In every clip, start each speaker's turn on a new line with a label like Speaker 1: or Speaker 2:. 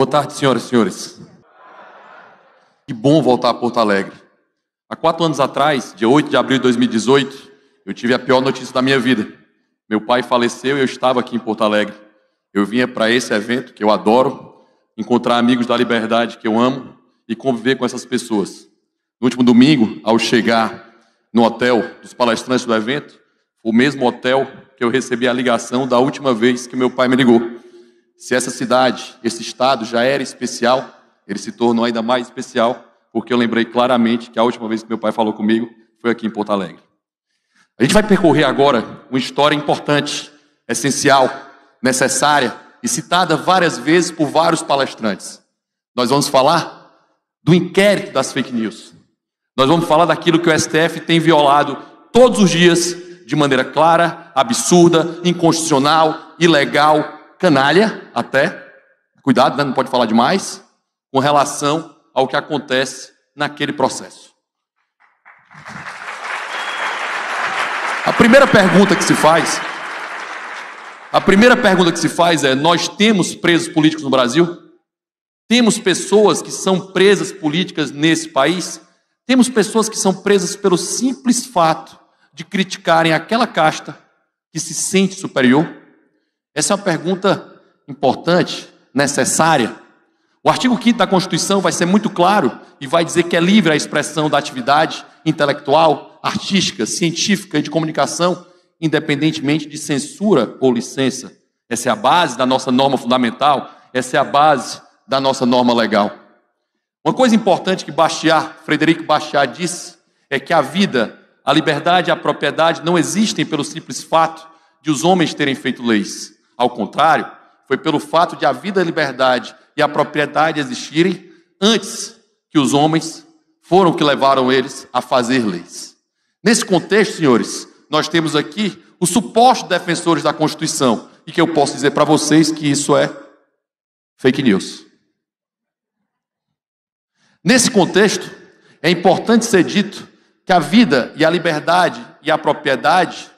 Speaker 1: Boa tarde, senhoras e senhores. Que bom voltar a Porto Alegre. Há quatro anos atrás, dia 8 de abril de 2018, eu tive a pior notícia da minha vida. Meu pai faleceu e eu estava aqui em Porto Alegre. Eu vinha para esse evento que eu adoro, encontrar amigos da liberdade que eu amo e conviver com essas pessoas. No último domingo, ao chegar no hotel dos palestrantes do evento, o mesmo hotel que eu recebi a ligação da última vez que meu pai me ligou. Se essa cidade, esse estado já era especial, ele se tornou ainda mais especial, porque eu lembrei claramente que a última vez que meu pai falou comigo foi aqui em Porto Alegre. A gente vai percorrer agora uma história importante, essencial, necessária e citada várias vezes por vários palestrantes. Nós vamos falar do inquérito das fake news. Nós vamos falar daquilo que o STF tem violado todos os dias, de maneira clara, absurda, inconstitucional, ilegal, canalha até, cuidado, né? não pode falar demais, com relação ao que acontece naquele processo. A primeira pergunta que se faz, a primeira pergunta que se faz é: nós temos presos políticos no Brasil? Temos pessoas que são presas políticas nesse país? Temos pessoas que são presas pelo simples fato de criticarem aquela casta que se sente superior? Essa é uma pergunta importante, necessária. O artigo 5 da Constituição vai ser muito claro e vai dizer que é livre a expressão da atividade intelectual, artística, científica e de comunicação, independentemente de censura ou licença. Essa é a base da nossa norma fundamental, essa é a base da nossa norma legal. Uma coisa importante que Bastiat, Frederico Bastiat disse é que a vida, a liberdade e a propriedade não existem pelo simples fato de os homens terem feito leis. Ao contrário, foi pelo fato de a vida, a liberdade e a propriedade existirem antes que os homens foram que levaram eles a fazer leis. Nesse contexto, senhores, nós temos aqui os supostos defensores da Constituição, e que eu posso dizer para vocês que isso é fake news. Nesse contexto, é importante ser dito que a vida e a liberdade e a propriedade,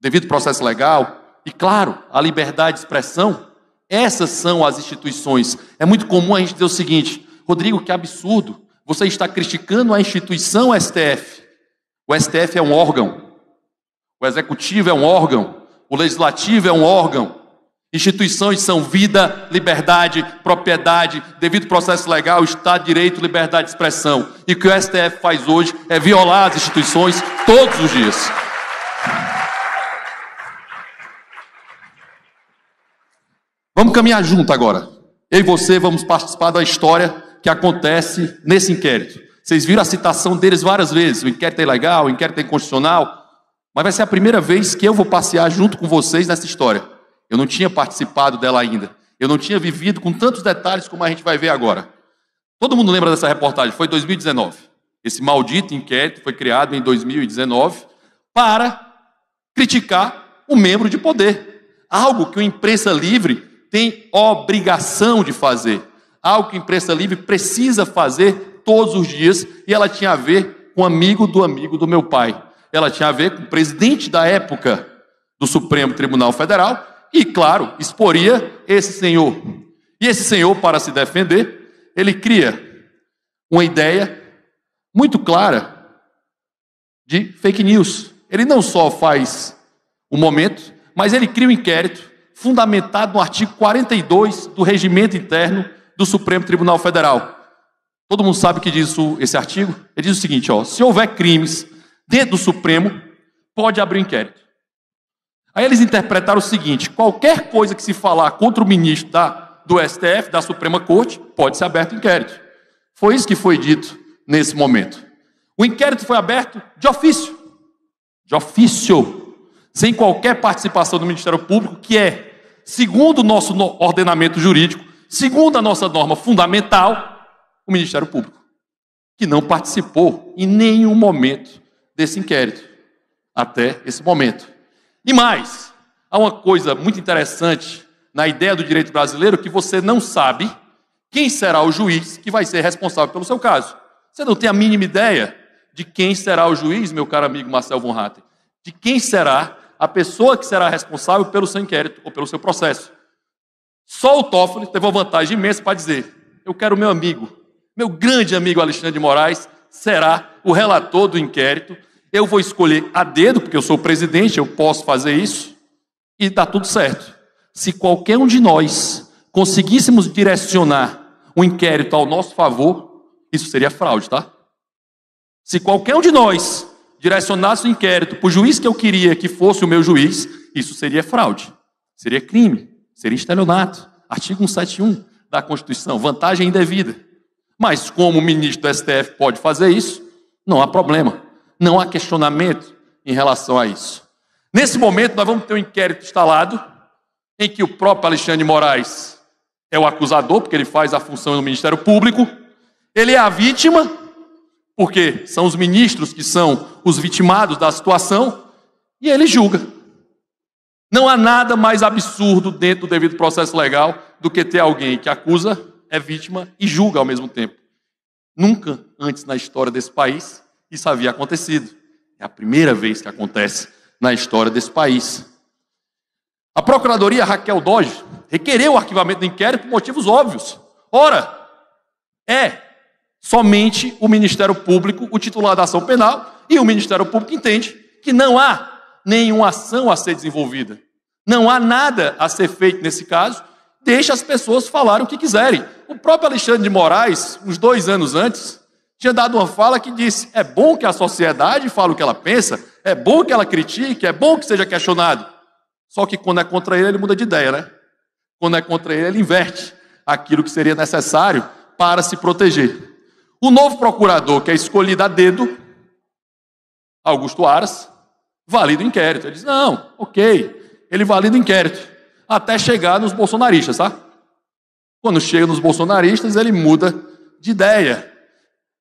Speaker 1: devido ao processo legal, e, claro, a liberdade de expressão, essas são as instituições. É muito comum a gente dizer o seguinte: Rodrigo, que absurdo, você está criticando a instituição STF. O STF é um órgão, o executivo é um órgão, o legislativo é um órgão. Instituições são vida, liberdade, propriedade, devido processo legal, Estado de Direito, liberdade de expressão. E o que o STF faz hoje é violar as instituições todos os dias. Vamos caminhar junto agora. Eu e você vamos participar da história que acontece nesse inquérito. Vocês viram a citação deles várias vezes: o inquérito é ilegal, o inquérito é inconstitucional. Mas vai ser a primeira vez que eu vou passear junto com vocês nessa história. Eu não tinha participado dela ainda. Eu não tinha vivido com tantos detalhes como a gente vai ver agora. Todo mundo lembra dessa reportagem? Foi 2019. Esse maldito inquérito foi criado em 2019 para criticar o um membro de poder. Algo que uma imprensa livre tem obrigação de fazer. Algo que a imprensa livre precisa fazer todos os dias, e ela tinha a ver com amigo do amigo do meu pai. Ela tinha a ver com o presidente da época do Supremo Tribunal Federal, e, claro, exporia esse senhor. E esse senhor, para se defender, ele cria uma ideia muito clara de fake news. Ele não só faz o momento, mas ele cria um inquérito fundamentado no artigo 42 do regimento interno do Supremo Tribunal Federal. Todo mundo sabe o que diz esse artigo? Ele diz o seguinte: ó, se houver crimes dentro do Supremo, pode abrir um inquérito. Aí eles interpretaram o seguinte: qualquer coisa que se falar contra o ministro da, do STF, da Suprema Corte, pode ser aberto um inquérito. Foi isso que foi dito nesse momento. O inquérito foi aberto de ofício. De ofício sem qualquer participação do Ministério Público, que é, segundo o nosso ordenamento jurídico, segundo a nossa norma fundamental, o Ministério Público, que não participou em nenhum momento desse inquérito, até esse momento. E mais, há uma coisa muito interessante na ideia do direito brasileiro que você não sabe quem será o juiz que vai ser responsável pelo seu caso. Você não tem a mínima ideia de quem será o juiz, meu caro amigo Marcel Von Hatten, de quem será a pessoa que será responsável pelo seu inquérito ou pelo seu processo. Só o Toffoli teve uma vantagem imensa para dizer: eu quero meu amigo, meu grande amigo Alexandre de Moraes, será o relator do inquérito. Eu vou escolher a dedo, porque eu sou o presidente, eu posso fazer isso, e dá tudo certo. Se qualquer um de nós conseguíssemos direcionar o um inquérito ao nosso favor, isso seria fraude, tá? Se qualquer um de nós direcionasse o inquérito para o juiz que eu queria que fosse o meu juiz, isso seria fraude, seria crime, seria estelionato. Artigo 171 da Constituição, vantagem indevida. Mas como o ministro do STF pode fazer isso, não há problema, não há questionamento em relação a isso. Nesse momento, nós vamos ter um inquérito instalado em que o próprio Alexandre Moraes é o acusador, porque ele faz a função do Ministério Público, ele é a vítima porque são os ministros que são os vitimados da situação, e ele julga. Não há nada mais absurdo dentro do devido processo legal do que ter alguém que acusa, é vítima e julga ao mesmo tempo. Nunca antes na história desse país isso havia acontecido. É a primeira vez que acontece na história desse país. A Procuradoria Raquel Doge requereu o arquivamento do inquérito por motivos óbvios. Ora, é Somente o Ministério Público, o titular da ação penal, e o Ministério Público entende que não há nenhuma ação a ser desenvolvida. Não há nada a ser feito nesse caso. Deixa as pessoas falarem o que quiserem. O próprio Alexandre de Moraes, uns dois anos antes, tinha dado uma fala que disse: é bom que a sociedade fale o que ela pensa, é bom que ela critique, é bom que seja questionado. Só que quando é contra ele, ele muda de ideia, né? Quando é contra ele, ele inverte aquilo que seria necessário para se proteger. O novo procurador, que é escolhido a dedo, Augusto Aras, valida o inquérito. Ele diz: não, ok, ele valida o inquérito, até chegar nos bolsonaristas, tá? Quando chega nos bolsonaristas, ele muda de ideia.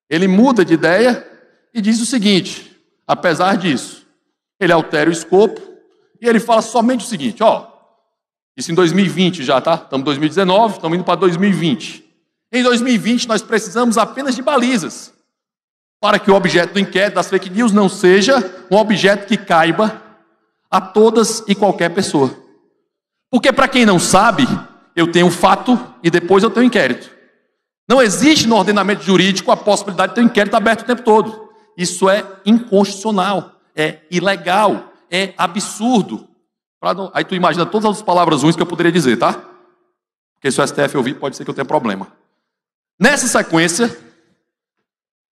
Speaker 1: Ele muda de ideia e diz o seguinte: apesar disso, ele altera o escopo e ele fala somente o seguinte: ó, isso em 2020 já, tá? Estamos em 2019, estamos indo para 2020. Em 2020, nós precisamos apenas de balizas para que o objeto do inquérito das fake news não seja um objeto que caiba a todas e qualquer pessoa. Porque, para quem não sabe, eu tenho um fato e depois eu tenho um inquérito. Não existe no ordenamento jurídico a possibilidade de ter um inquérito aberto o tempo todo. Isso é inconstitucional, é ilegal, é absurdo. Não... Aí tu imagina todas as palavras ruins que eu poderia dizer, tá? Porque se o STF ouvir, pode ser que eu tenha problema. Nessa sequência,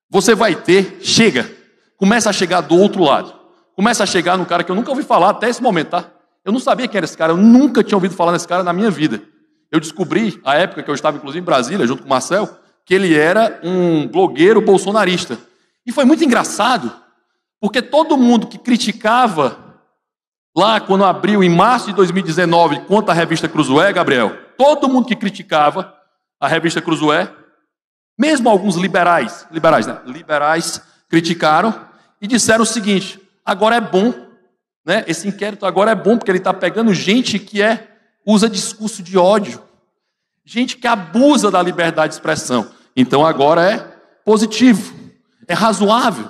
Speaker 1: você vai ter, chega, começa a chegar do outro lado. Começa a chegar no cara que eu nunca ouvi falar até esse momento, tá? Eu não sabia quem era esse cara, eu nunca tinha ouvido falar nesse cara na minha vida. Eu descobri, à época que eu estava inclusive em Brasília, junto com o Marcel, que ele era um blogueiro bolsonarista. E foi muito engraçado, porque todo mundo que criticava lá quando abriu em março de 2019 contra a revista Cruzoé, Gabriel, todo mundo que criticava a revista Cruzoé mesmo alguns liberais, liberais, né? Liberais criticaram e disseram o seguinte: agora é bom, né? Esse inquérito agora é bom porque ele está pegando gente que é usa discurso de ódio, gente que abusa da liberdade de expressão. Então agora é positivo, é razoável.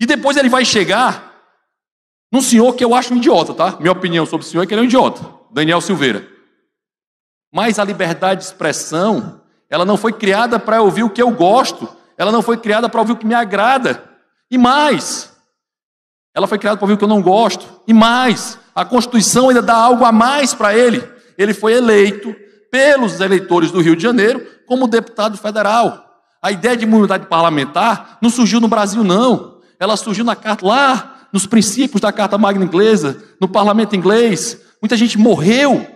Speaker 1: E depois ele vai chegar num senhor que eu acho um idiota, tá? Minha opinião sobre o senhor é que ele é um idiota, Daniel Silveira. Mas a liberdade de expressão ela não foi criada para ouvir o que eu gosto. Ela não foi criada para ouvir o que me agrada. E mais, ela foi criada para ouvir o que eu não gosto. E mais, a Constituição ainda dá algo a mais para ele. Ele foi eleito pelos eleitores do Rio de Janeiro como deputado federal. A ideia de imunidade parlamentar não surgiu no Brasil, não. Ela surgiu na carta lá, nos princípios da Carta Magna Inglesa, no parlamento inglês. Muita gente morreu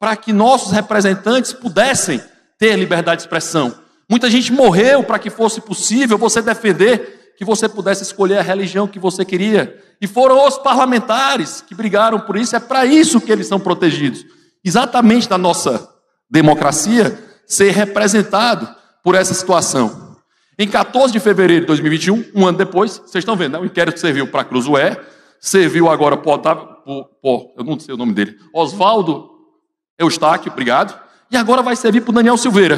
Speaker 1: para que nossos representantes pudessem ter liberdade de expressão. Muita gente morreu para que fosse possível você defender que você pudesse escolher a religião que você queria. E foram os parlamentares que brigaram por isso, é para isso que eles são protegidos. Exatamente da nossa democracia, ser representado por essa situação. Em 14 de fevereiro de 2021, um ano depois, vocês estão vendo, né? o inquérito serviu para Cruzoé, serviu agora para Otávio, por, eu não sei o nome dele, Oswaldo Eustáquio, obrigado, e agora vai servir para o Daniel Silveira.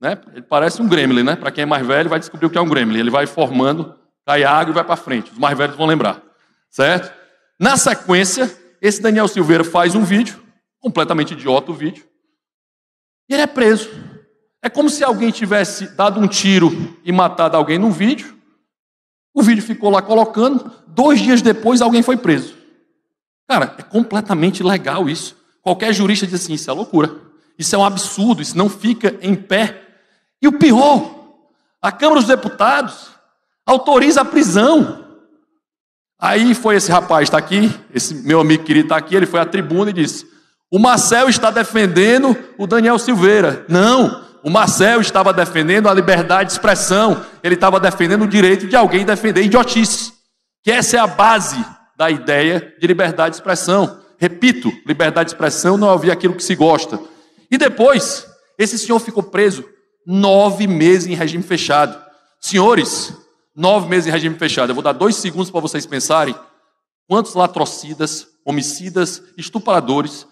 Speaker 1: Né? Ele parece um gremlin, né? Para quem é mais velho vai descobrir o que é um gremlin. Ele vai formando, cai água e vai para frente. Os mais velhos vão lembrar, certo? Na sequência, esse Daniel Silveira faz um vídeo, completamente idiota o vídeo, e ele é preso. É como se alguém tivesse dado um tiro e matado alguém no vídeo. O vídeo ficou lá colocando, dois dias depois alguém foi preso. Cara, é completamente legal isso. Qualquer jurista diz assim: isso é loucura, isso é um absurdo, isso não fica em pé. E o pior, a Câmara dos Deputados autoriza a prisão. Aí foi esse rapaz está aqui, esse meu amigo querido está aqui, ele foi à tribuna e disse: o Marcel está defendendo o Daniel Silveira. Não, o Marcel estava defendendo a liberdade de expressão, ele estava defendendo o direito de alguém defender idiotice, que essa é a base da ideia de liberdade de expressão. Repito, liberdade de expressão não é ouvir aquilo que se gosta. E depois, esse senhor ficou preso nove meses em regime fechado. Senhores, nove meses em regime fechado. Eu vou dar dois segundos para vocês pensarem quantos latrocidas, homicidas, estupradores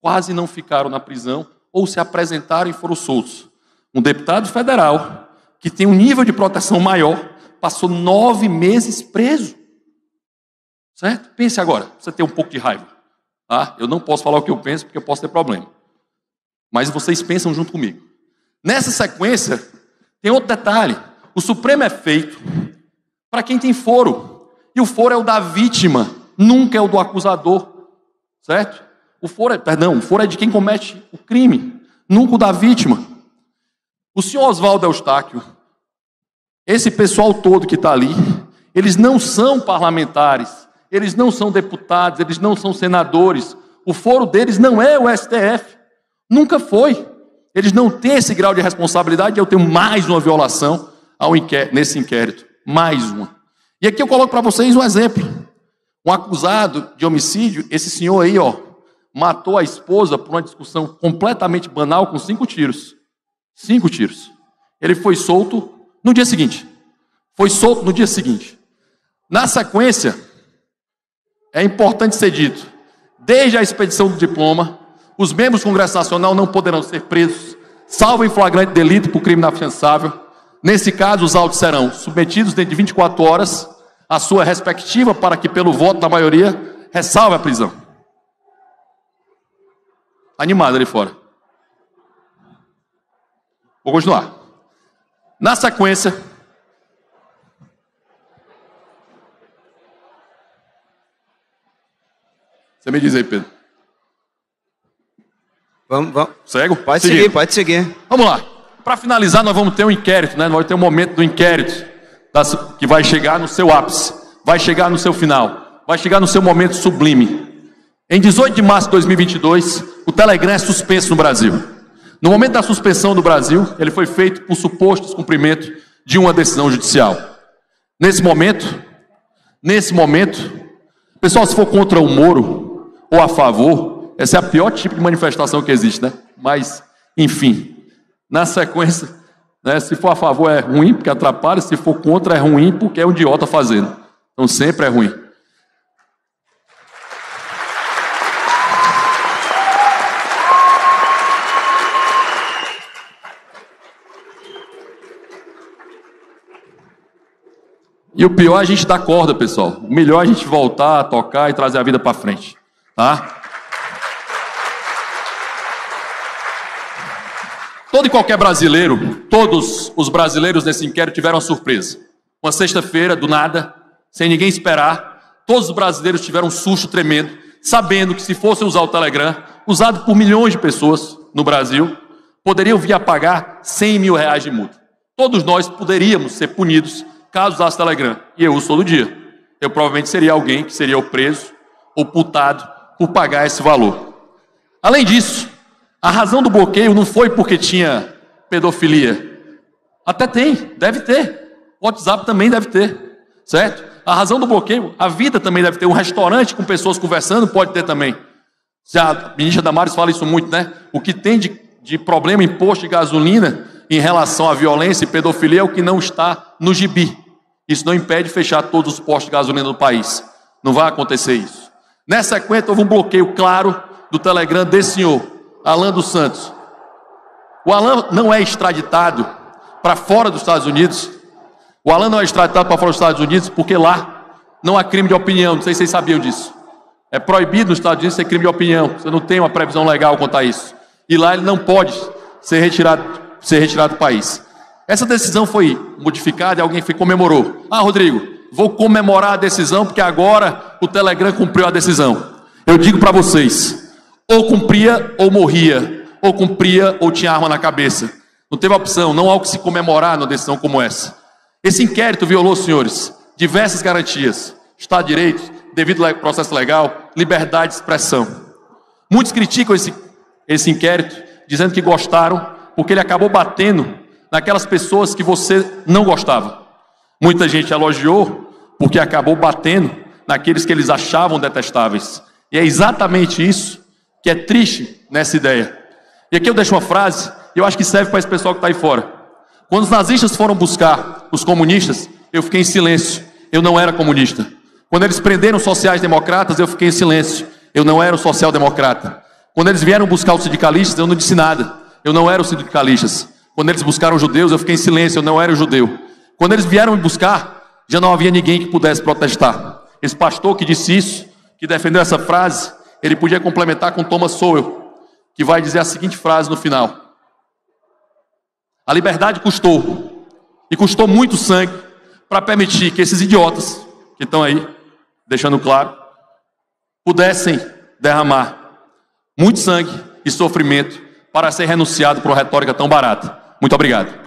Speaker 1: quase não ficaram na prisão ou se apresentaram e foram soltos. Um deputado federal que tem um nível de proteção maior passou nove meses preso. Certo? Pense agora, você tem um pouco de raiva. Ah, eu não posso falar o que eu penso porque eu posso ter problema. Mas vocês pensam junto comigo. Nessa sequência, tem outro detalhe. O Supremo é feito para quem tem foro. E o foro é o da vítima, nunca é o do acusador. Certo? O foro é, perdão, o foro é de quem comete o crime, nunca o da vítima. O senhor Oswaldo Eustáquio, esse pessoal todo que está ali, eles não são parlamentares eles não são deputados, eles não são senadores, o foro deles não é o STF, nunca foi. Eles não têm esse grau de responsabilidade, eu tenho mais uma violação ao inquérito, nesse inquérito, mais uma. E aqui eu coloco para vocês um exemplo. Um acusado de homicídio, esse senhor aí, ó, matou a esposa por uma discussão completamente banal com cinco tiros. Cinco tiros. Ele foi solto no dia seguinte. Foi solto no dia seguinte. Na sequência, é importante ser dito: desde a expedição do diploma, os membros do Congresso Nacional não poderão ser presos, salvo em flagrante delito por crime inafiançável. Nesse caso, os autos serão submetidos dentro de 24 horas à sua respectiva para que, pelo voto da maioria, ressalve a prisão. Animado ali fora. Vou continuar. Na sequência, Você me diz aí, Pedro. Vamos, vamos. Cego? Pode seguir. seguir, pode seguir. Vamos lá. Para finalizar, nós vamos ter um inquérito, né? Nós vamos ter um momento do inquérito das, que vai chegar no seu ápice, vai chegar no seu final, vai chegar no seu momento sublime. Em 18 de março de 2022, o Telegram é suspenso no Brasil. No momento da suspensão do Brasil, ele foi feito por suposto descumprimento de uma decisão judicial. Nesse momento, nesse momento, pessoal, se for contra o Moro, ou a favor. Essa é a pior tipo de manifestação que existe, né? Mas, enfim, na sequência, né, se for a favor é ruim, porque atrapalha, se for contra é ruim, porque é um idiota fazendo. Então sempre é ruim. E o pior é a gente dar corda, pessoal. O melhor é a gente voltar tocar e trazer a vida para frente. Tá? Todo e qualquer brasileiro, todos os brasileiros nesse inquérito tiveram uma surpresa. Uma sexta-feira, do nada, sem ninguém esperar, todos os brasileiros tiveram um susto tremendo, sabendo que se fossem usar o Telegram, usado por milhões de pessoas no Brasil, poderiam vir a pagar 100 mil reais de multa. Todos nós poderíamos ser punidos caso usasse Telegram. E eu uso todo dia. Eu provavelmente seria alguém que seria o preso ou putado por pagar esse valor. Além disso, a razão do bloqueio não foi porque tinha pedofilia. Até tem, deve ter. O WhatsApp também deve ter, certo? A razão do bloqueio, a vida também deve ter. Um restaurante com pessoas conversando pode ter também. a ministra Damares fala isso muito, né? O que tem de, de problema em posto de gasolina em relação à violência e pedofilia é o que não está no gibi. Isso não impede fechar todos os postos de gasolina do país. Não vai acontecer isso. Nessa quinta houve um bloqueio claro do Telegram desse senhor, Alan dos Santos. O Alan não é extraditado para fora dos Estados Unidos. O Alan não é extraditado para fora dos Estados Unidos porque lá não há crime de opinião. Não sei se vocês sabiam disso. É proibido nos Estados Unidos ser crime de opinião. Você não tem uma previsão legal quanto a isso. E lá ele não pode ser retirado, ser retirado do país. Essa decisão foi modificada e alguém foi, comemorou. Ah, Rodrigo, vou comemorar a decisão, porque agora o Telegram cumpriu a decisão. Eu digo para vocês: ou cumpria ou morria, ou cumpria ou tinha arma na cabeça. Não teve opção, não há o que se comemorar numa decisão como essa. Esse inquérito violou, senhores, diversas garantias: Estado de Direito, devido ao processo legal, liberdade de expressão. Muitos criticam esse, esse inquérito, dizendo que gostaram, porque ele acabou batendo naquelas pessoas que você não gostava. Muita gente elogiou, porque acabou batendo naqueles que eles achavam detestáveis. E é exatamente isso que é triste nessa ideia. E aqui eu deixo uma frase, e eu acho que serve para esse pessoal que está aí fora. Quando os nazistas foram buscar os comunistas, eu fiquei em silêncio. Eu não era comunista. Quando eles prenderam sociais-democratas, eu fiquei em silêncio. Eu não era um social-democrata. Quando eles vieram buscar os sindicalistas, eu não disse nada. Eu não era os sindicalistas. Quando eles buscaram os judeus, eu fiquei em silêncio. Eu não era o judeu. Quando eles vieram me buscar, já não havia ninguém que pudesse protestar. Esse pastor que disse isso, que defendeu essa frase, ele podia complementar com Thomas Sowell, que vai dizer a seguinte frase no final: A liberdade custou, e custou muito sangue, para permitir que esses idiotas, que estão aí, deixando claro, pudessem derramar muito sangue e sofrimento para ser renunciado por uma retórica tão barata. Muito obrigado.